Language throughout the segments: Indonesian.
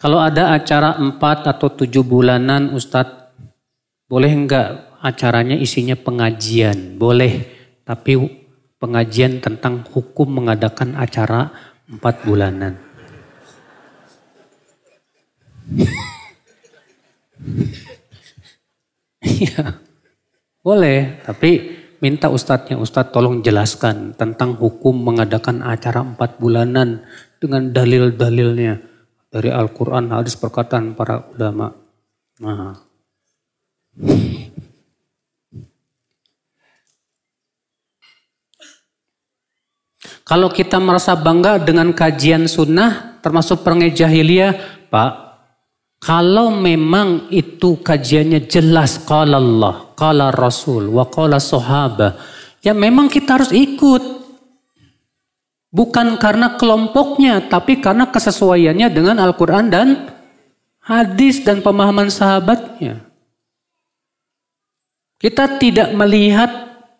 Kalau ada acara empat atau tujuh bulanan Ustadz, boleh enggak acaranya isinya pengajian? Boleh, tapi pengajian tentang hukum mengadakan acara empat bulanan. Iya, boleh, tapi minta ustadznya, ustadz tolong jelaskan tentang hukum mengadakan acara empat bulanan dengan dalil-dalilnya dari Al-Quran, hadis perkataan para ulama. Nah. Kalau kita merasa bangga dengan kajian sunnah, termasuk perangai jahiliyah, Pak, kalau memang itu kajiannya jelas kalau Allah, kalau Rasul, wa qala sahabat, ya memang kita harus ikut. Bukan karena kelompoknya, tapi karena kesesuaiannya dengan Al-Quran dan hadis dan pemahaman sahabatnya. Kita tidak melihat,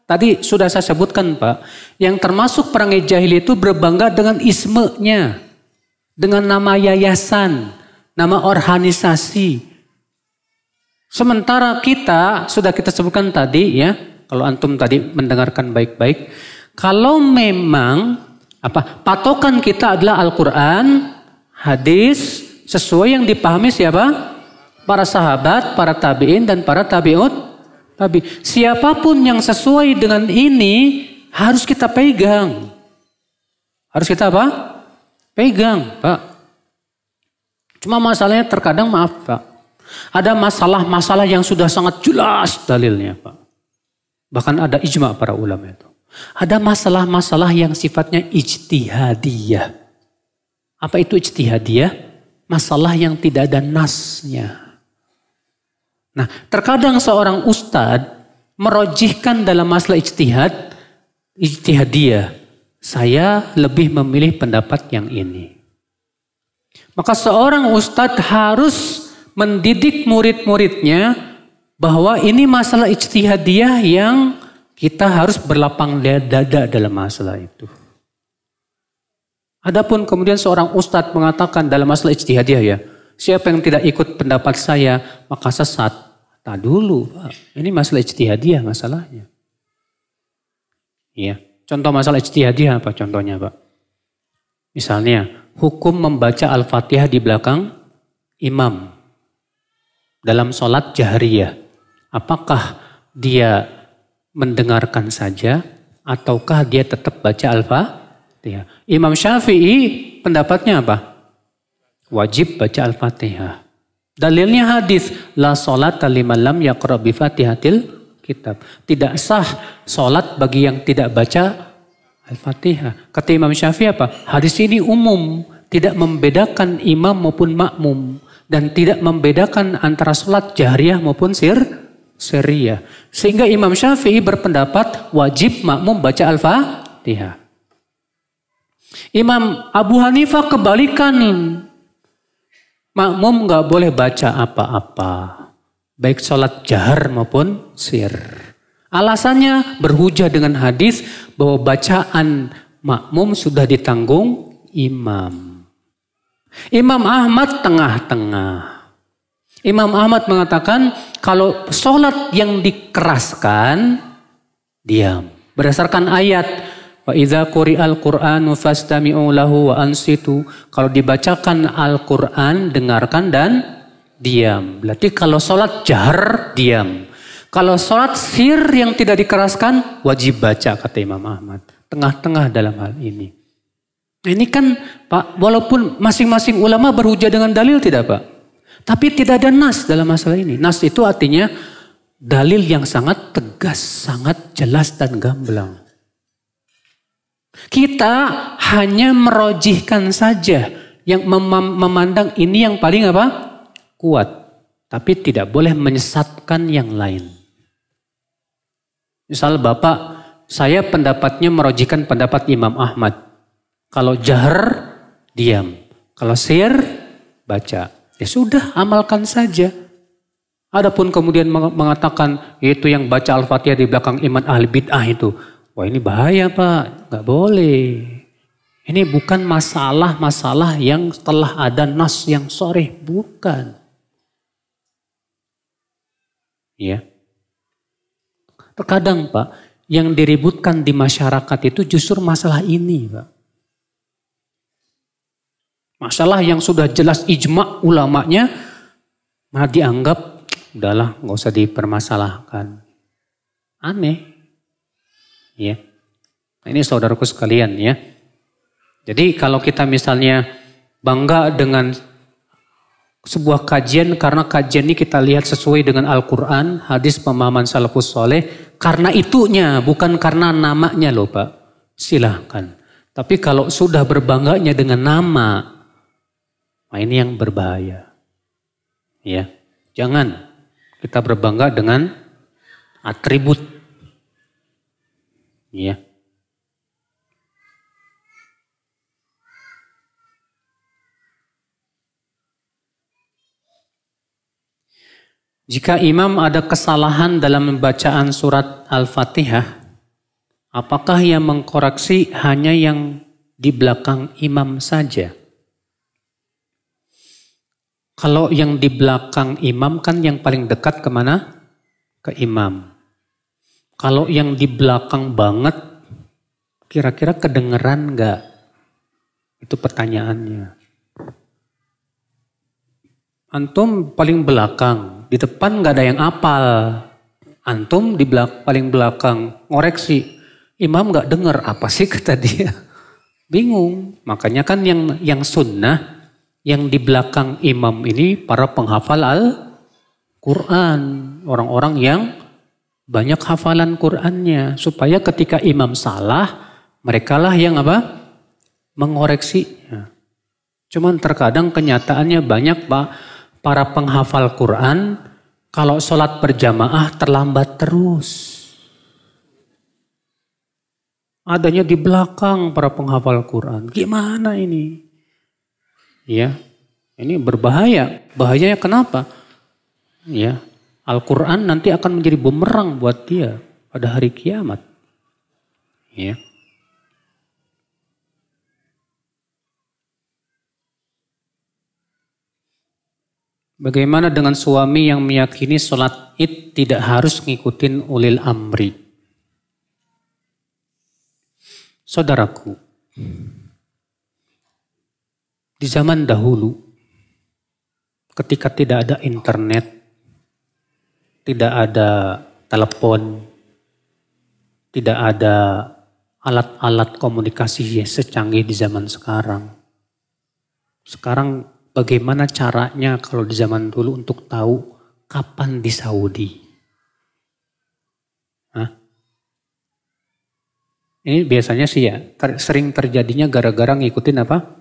tadi sudah saya sebutkan Pak, yang termasuk perangai jahili itu berbangga dengan ismenya, dengan nama yayasan, nama organisasi. Sementara kita, sudah kita sebutkan tadi ya, kalau antum tadi mendengarkan baik-baik, kalau memang apa patokan kita adalah Al-Qur'an, hadis, sesuai yang dipahami siapa? Para sahabat, para tabi'in dan para tabi'ut. Tapi Siapapun yang sesuai dengan ini harus kita pegang. Harus kita apa? Pegang, Pak. Cuma masalahnya terkadang maaf, Pak. Ada masalah-masalah yang sudah sangat jelas dalilnya, Pak. Bahkan ada ijma para ulama itu. Ada masalah-masalah yang sifatnya ijtihadiyah. Apa itu ijtihadiyah? Masalah yang tidak ada nasnya. Nah, terkadang seorang ustadz merojihkan dalam masalah ijtihad, ijtihadiyah. Saya lebih memilih pendapat yang ini. Maka seorang ustadz harus mendidik murid-muridnya bahwa ini masalah ijtihadiyah yang kita harus berlapang dada dalam masalah itu. Adapun kemudian seorang ustadz mengatakan dalam masalah ijtihadiyah ya, siapa yang tidak ikut pendapat saya maka sesat. Tak dulu Pak, ini masalah ijtihadiyah masalahnya. Iya, contoh masalah ijtihadiyah apa contohnya Pak? Misalnya, hukum membaca Al-Fatihah di belakang imam dalam sholat jahriyah. Apakah dia mendengarkan saja ataukah dia tetap baca Al-Fatihah? Imam Syafi'i pendapatnya apa? Wajib baca Al-Fatihah. Dalilnya hadis la salat alimalam lam yaqra bi Fatihatil kitab. Tidak sah salat bagi yang tidak baca Al-Fatihah. Kata Imam Syafi'i apa? Hadis ini umum, tidak membedakan imam maupun makmum dan tidak membedakan antara salat jahriyah maupun sir Seria Sehingga Imam Syafi'i berpendapat wajib makmum baca Al-Fatihah. Imam Abu Hanifah kebalikan. Makmum nggak boleh baca apa-apa. Baik sholat jahar maupun sir. Alasannya berhujah dengan hadis bahwa bacaan makmum sudah ditanggung imam. Imam Ahmad tengah-tengah. Imam Ahmad mengatakan kalau sholat yang dikeraskan diam. Berdasarkan ayat wa idza quri'al qur'anu fastami'u lahu wa ansitu. Kalau dibacakan Al-Qur'an dengarkan dan diam. Berarti kalau sholat jahar diam. Kalau sholat sir yang tidak dikeraskan wajib baca kata Imam Ahmad. Tengah-tengah dalam hal ini. Nah, ini kan Pak, walaupun masing-masing ulama berhujah dengan dalil tidak Pak? Tapi tidak ada nas dalam masalah ini. Nas itu artinya dalil yang sangat tegas, sangat jelas dan gamblang. Kita hanya merojihkan saja yang mem memandang ini yang paling apa? kuat, tapi tidak boleh menyesatkan yang lain. Misal Bapak, saya pendapatnya merojihkan pendapat Imam Ahmad. Kalau jahar, diam. Kalau sir, baca. Ya sudah, amalkan saja. Adapun kemudian mengatakan itu yang baca Al-Fatihah di belakang iman ahli bid'ah itu. Wah ini bahaya Pak, nggak boleh. Ini bukan masalah-masalah yang telah ada nas yang sore, bukan. Ya. Terkadang Pak, yang diributkan di masyarakat itu justru masalah ini Pak. Masalah yang sudah jelas ijma ulamanya malah dianggap udahlah nggak usah dipermasalahkan. Aneh. Ya. Nah, ini saudaraku sekalian ya. Jadi kalau kita misalnya bangga dengan sebuah kajian karena kajian ini kita lihat sesuai dengan Al-Quran, hadis pemahaman salafus soleh. Karena itunya, bukan karena namanya loh Pak. Silahkan. Tapi kalau sudah berbangganya dengan nama, Nah, ini yang berbahaya. Ya. Jangan kita berbangga dengan atribut. Ya. Jika imam ada kesalahan dalam membacaan surat Al-Fatihah, apakah yang mengkoreksi hanya yang di belakang imam saja? Kalau yang di belakang imam kan yang paling dekat kemana? Ke imam. Kalau yang di belakang banget, kira-kira kedengeran nggak? Itu pertanyaannya. Antum paling belakang, di depan nggak ada yang apal. Antum di belak paling belakang, ngoreksi. Imam nggak dengar apa sih kata dia. Bingung. Makanya kan yang yang sunnah yang di belakang imam ini para penghafal Al-Quran. Orang-orang yang banyak hafalan Qurannya. Supaya ketika imam salah, mereka lah yang apa? mengoreksi ya. Cuman terkadang kenyataannya banyak Pak, para penghafal Quran kalau sholat berjamaah terlambat terus. Adanya di belakang para penghafal Quran. Gimana ini? Ya. Ini berbahaya. Bahayanya kenapa? Ya. Al-Qur'an nanti akan menjadi bumerang buat dia pada hari kiamat. Ya. Bagaimana dengan suami yang meyakini sholat id tidak harus ngikutin ulil amri? Saudaraku, di zaman dahulu, ketika tidak ada internet, tidak ada telepon, tidak ada alat-alat komunikasi secanggih di zaman sekarang. Sekarang bagaimana caranya kalau di zaman dulu untuk tahu kapan di Saudi? Hah? Ini biasanya sih ya, ter sering terjadinya gara-gara ngikutin apa?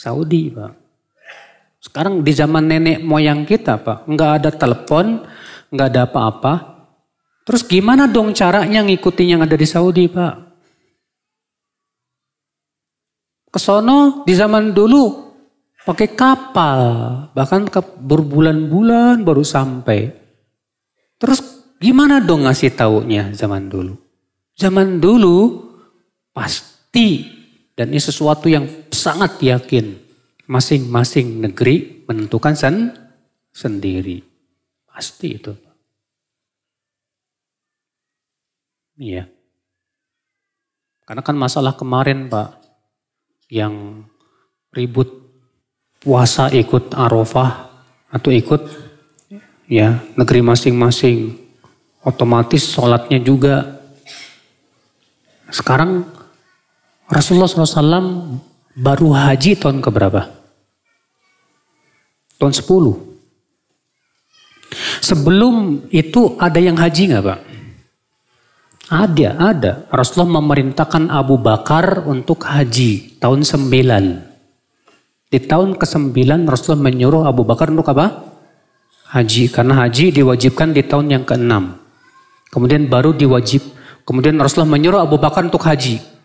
Saudi Pak. Sekarang di zaman nenek moyang kita Pak, nggak ada telepon, nggak ada apa-apa. Terus gimana dong caranya ngikutin yang ada di Saudi Pak? Kesono di zaman dulu pakai kapal, bahkan ke berbulan-bulan baru sampai. Terus gimana dong ngasih taunya zaman dulu? Zaman dulu pasti dan ini sesuatu yang sangat yakin. Masing-masing negeri menentukan sen sendiri. Pasti itu. Iya. Karena kan masalah kemarin Pak, yang ribut puasa ikut Arafah atau ikut ya negeri masing-masing. Otomatis sholatnya juga. Sekarang Rasulullah SAW baru haji tahun keberapa? Tahun 10. Sebelum itu ada yang haji nggak Pak? Ada, ada. Rasulullah memerintahkan Abu Bakar untuk haji tahun 9. Di tahun ke-9 Rasulullah menyuruh Abu Bakar untuk apa? Haji. Karena haji diwajibkan di tahun yang ke-6. Kemudian baru diwajib. Kemudian Rasulullah menyuruh Abu Bakar untuk haji.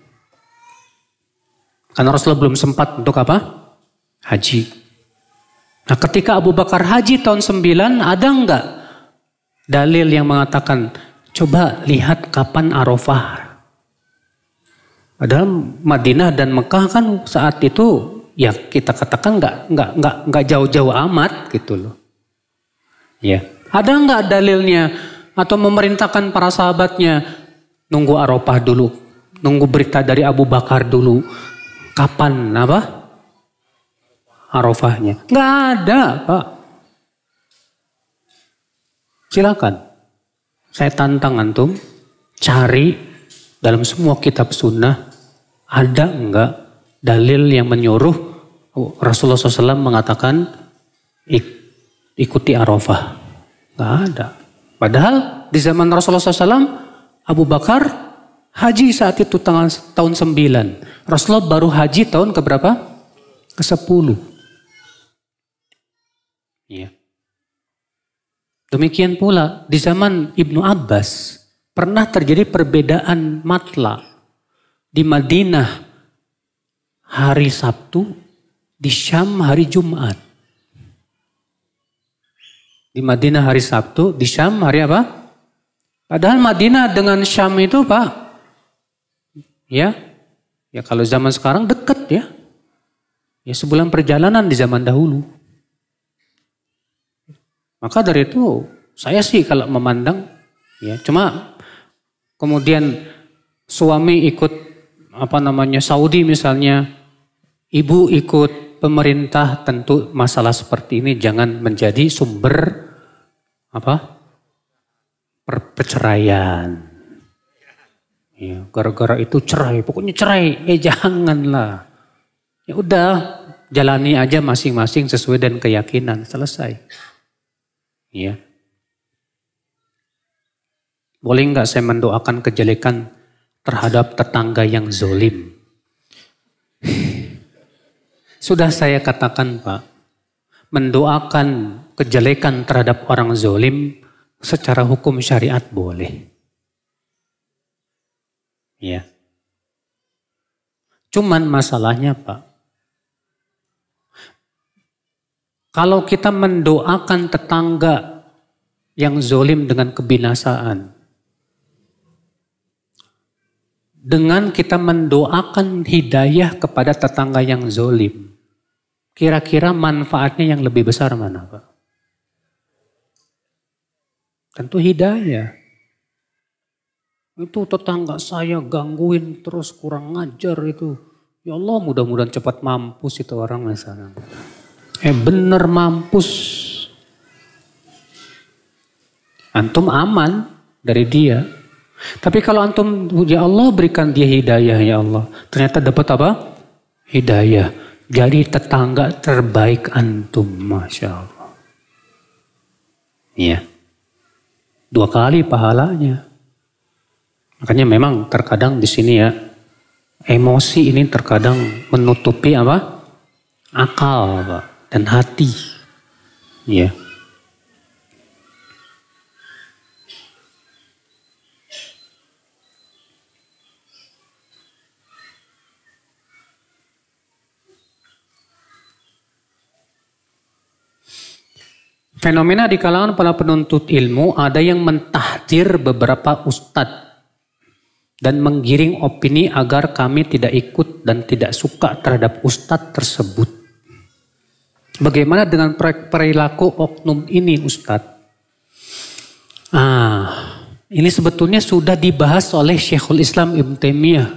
Karena Rasulullah belum sempat untuk apa? Haji. Nah ketika Abu Bakar haji tahun 9 ada enggak dalil yang mengatakan coba lihat kapan Arafah. Padahal Madinah dan Mekah kan saat itu ya kita katakan nggak nggak nggak nggak jauh-jauh amat gitu loh. Ya, ada nggak dalilnya atau memerintahkan para sahabatnya nunggu Arafah dulu, nunggu berita dari Abu Bakar dulu, kapan apa? Arafahnya. Nggak ada, Pak. Silakan. Saya tantang antum cari dalam semua kitab sunnah ada enggak dalil yang menyuruh Rasulullah SAW mengatakan ikuti Arafah. Enggak ada. Padahal di zaman Rasulullah SAW Abu Bakar Haji saat itu tahun, tahun 9. Rasulullah baru haji tahun keberapa? Ke 10. Ya. Demikian pula di zaman Ibnu Abbas pernah terjadi perbedaan matla di Madinah hari Sabtu, di Syam hari Jumat. Di Madinah hari Sabtu, di Syam hari apa? Padahal Madinah dengan Syam itu Pak Ya, ya kalau zaman sekarang dekat ya. Ya sebulan perjalanan di zaman dahulu. Maka dari itu saya sih kalau memandang ya cuma kemudian suami ikut apa namanya Saudi misalnya, ibu ikut pemerintah tentu masalah seperti ini jangan menjadi sumber apa perceraian. Ya, gara-gara itu cerai, pokoknya cerai. eh janganlah. Ya udah, jalani aja masing-masing sesuai dan keyakinan, selesai. Ya. Boleh nggak saya mendoakan kejelekan terhadap tetangga yang zolim? Sudah saya katakan Pak, mendoakan kejelekan terhadap orang zolim secara hukum syariat boleh. Ya. Cuman masalahnya Pak, kalau kita mendoakan tetangga yang zolim dengan kebinasaan, dengan kita mendoakan hidayah kepada tetangga yang zolim, kira-kira manfaatnya yang lebih besar mana Pak? Tentu hidayah. Itu tetangga saya gangguin terus kurang ngajar itu. Ya Allah mudah-mudahan cepat mampus itu orang misalnya. Eh bener mampus. Antum aman dari dia. Tapi kalau antum, ya Allah berikan dia hidayah ya Allah. Ternyata dapat apa? Hidayah. Jadi tetangga terbaik antum. Masya Allah. Iya. Dua kali pahalanya. Makanya memang terkadang di sini ya emosi ini terkadang menutupi apa? akal apa? dan hati. Ya. Fenomena di kalangan para penuntut ilmu ada yang mentahdir beberapa ustadz dan menggiring opini agar kami tidak ikut dan tidak suka terhadap ustadz tersebut. Bagaimana dengan perilaku oknum ini ustadz? Ah, ini sebetulnya sudah dibahas oleh Syekhul Islam Ibn Taimiyah.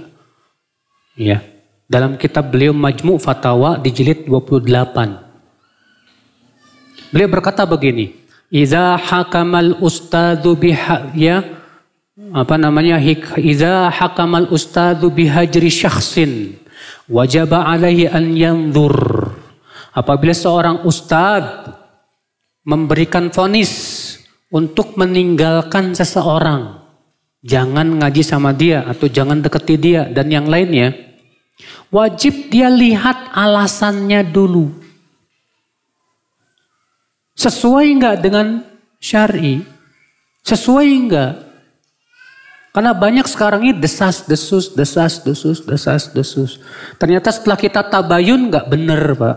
Ya, dalam kitab beliau Majmu Fatawa di jilid 28. Beliau berkata begini, "Idza hakamal ustadzu biha ya Hmm. apa namanya hik iza hakamal ustadu bihajri syakhsin wajaba alaihi an yandur apabila seorang ustad memberikan fonis untuk meninggalkan seseorang jangan ngaji sama dia atau jangan deketi dia dan yang lainnya wajib dia lihat alasannya dulu sesuai nggak dengan syari sesuai nggak karena banyak sekarang ini desas desus, desas desus, desas desus. Ternyata setelah kita tabayun nggak bener Pak.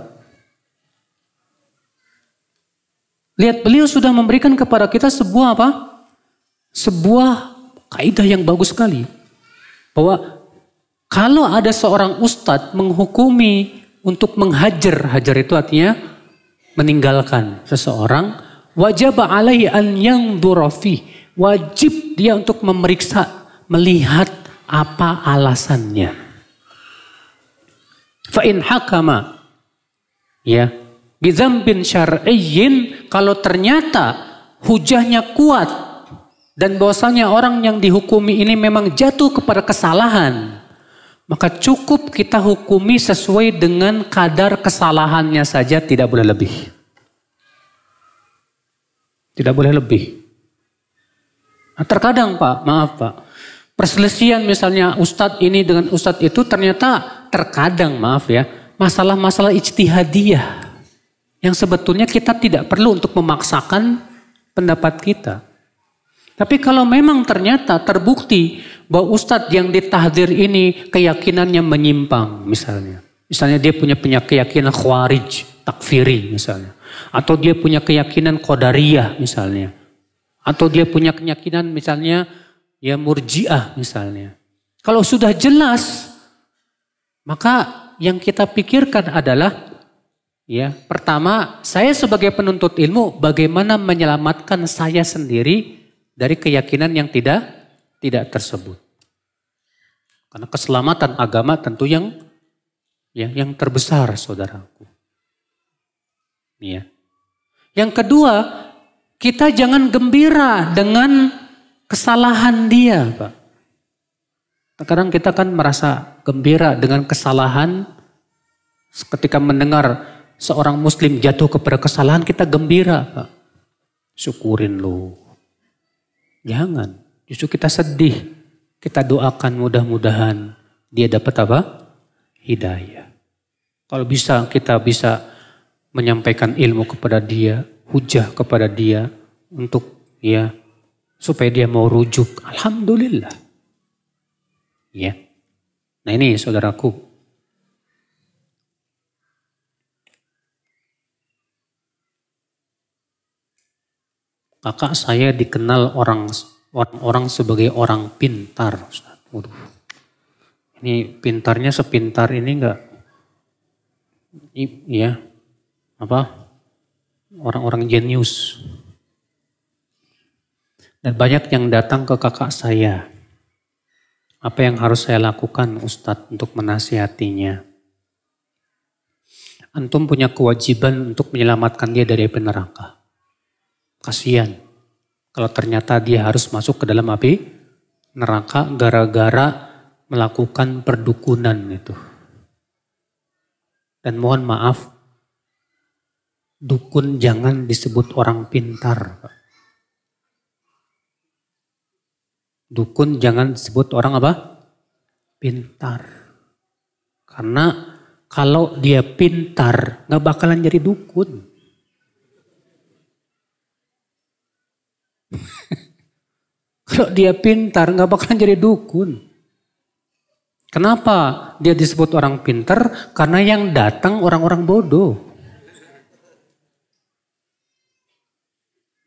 Lihat beliau sudah memberikan kepada kita sebuah apa? Sebuah kaidah yang bagus sekali. Bahwa kalau ada seorang ustadz menghukumi untuk menghajar, hajar itu artinya meninggalkan seseorang, wajib alaihi an yang durafi. Wajib dia untuk memeriksa, melihat apa alasannya. Fa'in hakama, ya, bidzambin syar'iyyin, kalau ternyata hujahnya kuat dan bahwasanya orang yang dihukumi ini memang jatuh kepada kesalahan, maka cukup kita hukumi sesuai dengan kadar kesalahannya saja tidak boleh lebih. Tidak boleh lebih. Nah, terkadang Pak, maaf Pak, perselisihan misalnya Ustadz ini dengan Ustadz itu ternyata terkadang maaf ya, masalah-masalah ijtihadiyah yang sebetulnya kita tidak perlu untuk memaksakan pendapat kita. Tapi kalau memang ternyata terbukti bahwa ustadz yang ditahdir ini keyakinannya menyimpang misalnya. Misalnya dia punya, punya keyakinan khwarij, takfiri misalnya. Atau dia punya keyakinan kodariyah misalnya. Atau dia punya keyakinan misalnya ya murjiah misalnya. Kalau sudah jelas maka yang kita pikirkan adalah ya pertama saya sebagai penuntut ilmu bagaimana menyelamatkan saya sendiri dari keyakinan yang tidak tidak tersebut. Karena keselamatan agama tentu yang ya yang terbesar saudaraku. Ya. Yang kedua, kita jangan gembira dengan kesalahan dia, Pak. Kadang kita kan merasa gembira dengan kesalahan ketika mendengar seorang muslim jatuh kepada kesalahan kita gembira, Pak. Syukurin lu. Jangan, justru kita sedih. Kita doakan mudah-mudahan dia dapat apa? Hidayah. Kalau bisa kita bisa menyampaikan ilmu kepada dia, hujah kepada dia untuk ya supaya dia mau rujuk. Alhamdulillah. Ya. Nah ini saudaraku. Kakak saya dikenal orang orang-orang sebagai orang pintar. Waduh. Ini pintarnya sepintar ini enggak? I, ya. Apa? orang-orang jenius. Dan banyak yang datang ke kakak saya. Apa yang harus saya lakukan Ustadz untuk menasihatinya? Antum punya kewajiban untuk menyelamatkan dia dari api neraka. Kasihan kalau ternyata dia harus masuk ke dalam api neraka gara-gara melakukan perdukunan itu. Dan mohon maaf dukun jangan disebut orang pintar. Dukun jangan disebut orang apa? Pintar. Karena kalau dia pintar, nggak bakalan jadi dukun. kalau dia pintar, nggak bakalan jadi dukun. Kenapa dia disebut orang pintar? Karena yang datang orang-orang bodoh.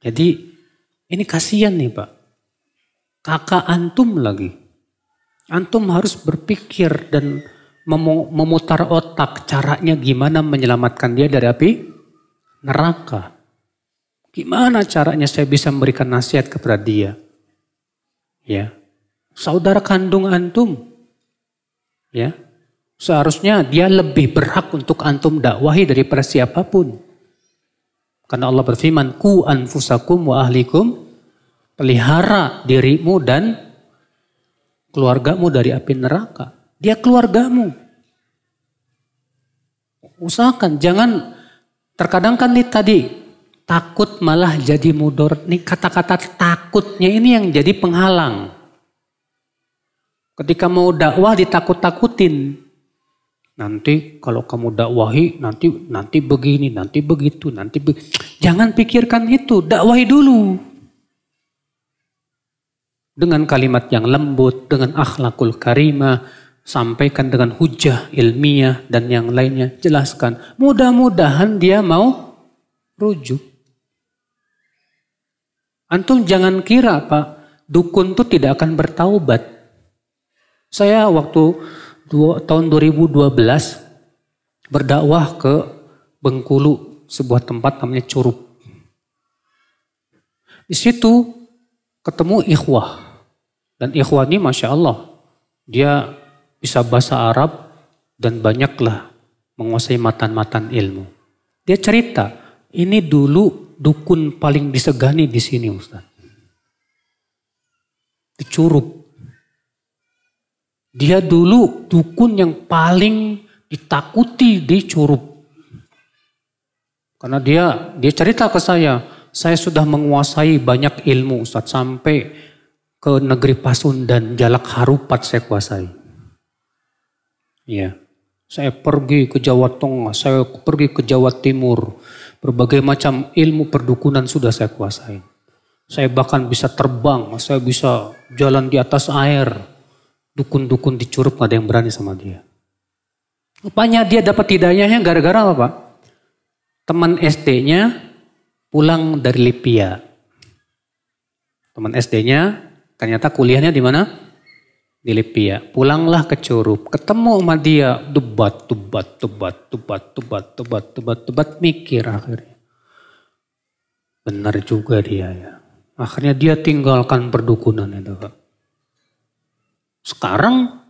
Jadi ini kasihan nih Pak. Kakak antum lagi. Antum harus berpikir dan memutar otak caranya gimana menyelamatkan dia dari api neraka. Gimana caranya saya bisa memberikan nasihat kepada dia? Ya. Saudara kandung antum. Ya. Seharusnya dia lebih berhak untuk antum dakwahi daripada siapapun. Karena Allah berfirman, "Ku anfusakum wa ahlikum." Pelihara dirimu dan keluargamu dari api neraka. Dia keluargamu. Usahakan jangan terkadang kan nih tadi takut malah jadi mudor. Nih kata-kata takutnya ini yang jadi penghalang. Ketika mau dakwah ditakut-takutin, Nanti kalau kamu dakwahi, nanti nanti begini, nanti begitu, nanti be... jangan pikirkan itu, dakwahi dulu. Dengan kalimat yang lembut, dengan akhlakul karimah, sampaikan dengan hujah ilmiah dan yang lainnya, jelaskan. Mudah-mudahan dia mau rujuk. Antum jangan kira Pak, dukun itu tidak akan bertaubat. Saya waktu dua, tahun 2012 berdakwah ke Bengkulu, sebuah tempat namanya Curup. Di situ ketemu ikhwah. Dan ikhwah ini Masya Allah, dia bisa bahasa Arab dan banyaklah menguasai matan-matan ilmu. Dia cerita, ini dulu dukun paling disegani di sini Ustaz. Dicurup dia dulu dukun yang paling ditakuti di Curup. Karena dia dia cerita ke saya, saya sudah menguasai banyak ilmu Ustaz sampai ke negeri Pasundan, Jalak Harupat saya kuasai. Iya. Saya pergi ke Jawa Tengah, saya pergi ke Jawa Timur. Berbagai macam ilmu perdukunan sudah saya kuasai. Saya bahkan bisa terbang, saya bisa jalan di atas air. Dukun-dukun dicurup ada yang berani sama dia. Rupanya dia dapat hidayahnya gara-gara apa Pak? Teman SD-nya pulang dari Libya. Teman SD-nya ternyata kuliahnya di mana? Di Libya. Pulanglah ke Curup. Ketemu sama dia. Debat, debat, debat, debat, debat, debat, debat, debat. Mikir akhirnya. Benar juga dia ya. Akhirnya dia tinggalkan perdukunan itu Pak. Sekarang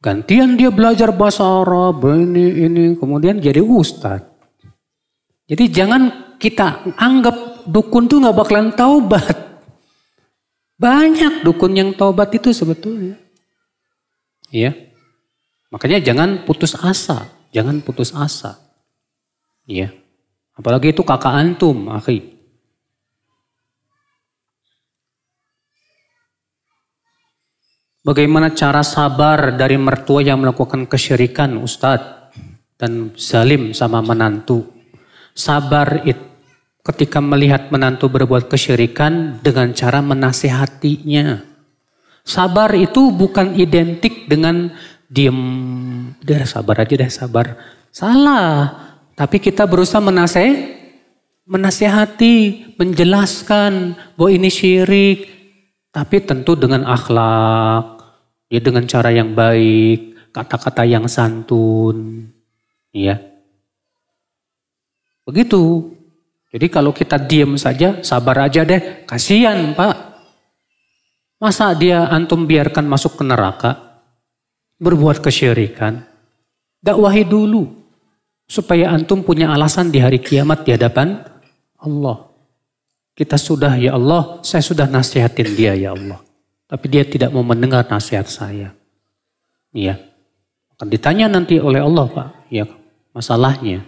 gantian dia belajar bahasa Arab ini ini kemudian jadi ustad Jadi jangan kita anggap dukun tuh nggak bakalan taubat. Banyak dukun yang taubat itu sebetulnya. Iya. Makanya jangan putus asa, jangan putus asa. Iya. Apalagi itu kakak antum, akhi. Bagaimana cara sabar dari mertua yang melakukan kesyirikan Ustadz dan zalim sama menantu? Sabar itu ketika melihat menantu berbuat kesyirikan dengan cara menasehatinya. Sabar itu bukan identik dengan diem, udah sabar aja deh sabar. Salah, tapi kita berusaha menaseh, menasehati, menjelaskan bahwa ini syirik. Tapi tentu dengan akhlak, ya dengan cara yang baik, kata-kata yang santun, ya. Begitu. Jadi kalau kita diam saja, sabar aja deh. Kasihan Pak. Masa dia antum biarkan masuk ke neraka? Berbuat kesyirikan? Dakwahi dulu. Supaya antum punya alasan di hari kiamat di hadapan Allah. Kita sudah ya Allah, saya sudah nasihatin dia ya Allah tapi dia tidak mau mendengar nasihat saya. Iya. Akan ditanya nanti oleh Allah, Pak. Ya, masalahnya.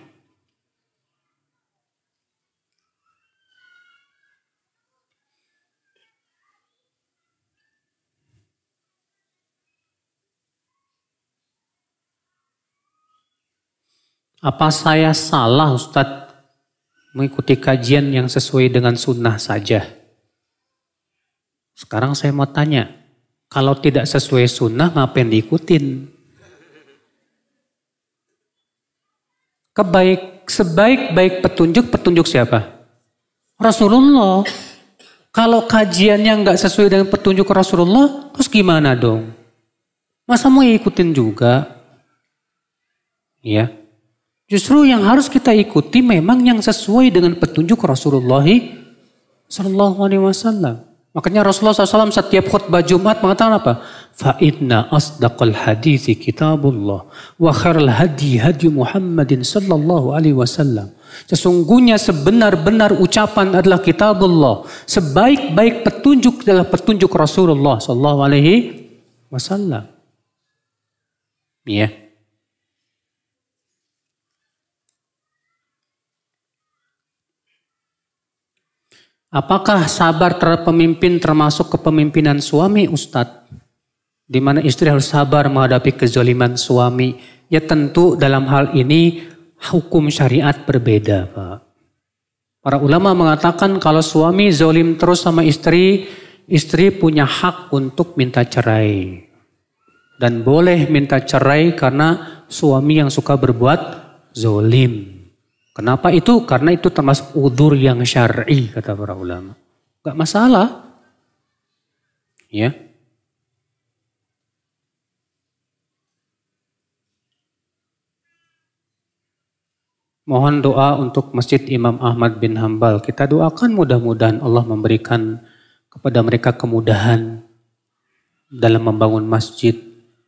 Apa saya salah Ustadz mengikuti kajian yang sesuai dengan sunnah saja? Sekarang saya mau tanya, kalau tidak sesuai sunnah ngapain diikutin? Kebaik, sebaik-baik petunjuk, petunjuk siapa? Rasulullah. Kalau kajiannya nggak sesuai dengan petunjuk Rasulullah, terus gimana dong? Masa mau ikutin juga? Ya, Justru yang harus kita ikuti memang yang sesuai dengan petunjuk Rasulullah Sallallahu Alaihi Wasallam. Makanya Rasulullah SAW setiap khutbah Jumat mengatakan apa? Fa'idna asdaqal hadithi kitabullah wa khairal hadi hadi Muhammadin sallallahu alaihi wasallam. Sesungguhnya sebenar-benar ucapan adalah kitabullah. Sebaik-baik petunjuk adalah petunjuk Rasulullah sallallahu alaihi wasallam. Ya. Yeah. Apakah sabar terhadap pemimpin termasuk kepemimpinan suami Ustadz? Di mana istri harus sabar menghadapi kezoliman suami. Ya tentu dalam hal ini hukum syariat berbeda Pak. Para ulama mengatakan kalau suami zolim terus sama istri, istri punya hak untuk minta cerai. Dan boleh minta cerai karena suami yang suka berbuat zolim. Kenapa itu? Karena itu termasuk udur yang syar'i kata para ulama. Gak masalah. Ya. Mohon doa untuk Masjid Imam Ahmad bin Hambal. Kita doakan mudah-mudahan Allah memberikan kepada mereka kemudahan dalam membangun masjid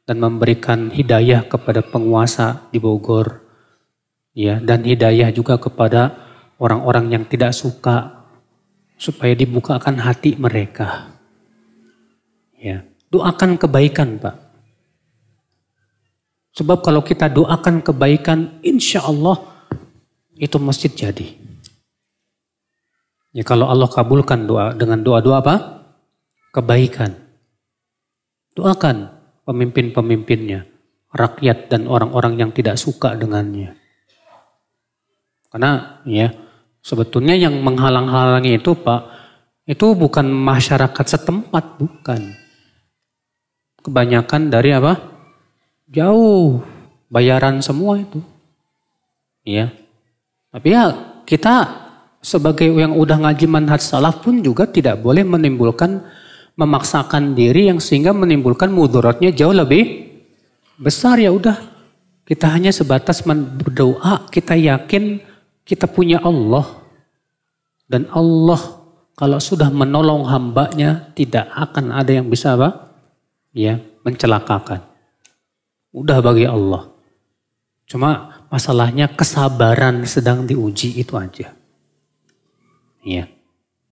dan memberikan hidayah kepada penguasa di Bogor ya dan hidayah juga kepada orang-orang yang tidak suka supaya dibukakan hati mereka. Ya, doakan kebaikan, Pak. Sebab kalau kita doakan kebaikan, insya Allah itu masjid jadi. Ya kalau Allah kabulkan doa dengan doa-doa apa? Kebaikan. Doakan pemimpin-pemimpinnya, rakyat dan orang-orang yang tidak suka dengannya. Karena ya sebetulnya yang menghalang-halangi itu Pak, itu bukan masyarakat setempat, bukan. Kebanyakan dari apa? Jauh, bayaran semua itu. Ya. Tapi ya kita sebagai yang udah ngaji manhaj salaf pun juga tidak boleh menimbulkan memaksakan diri yang sehingga menimbulkan mudaratnya jauh lebih besar ya udah kita hanya sebatas berdoa kita yakin kita punya Allah dan Allah kalau sudah menolong hambanya tidak akan ada yang bisa apa? Ya, mencelakakan. Udah bagi Allah. Cuma masalahnya kesabaran sedang diuji itu aja. Ya.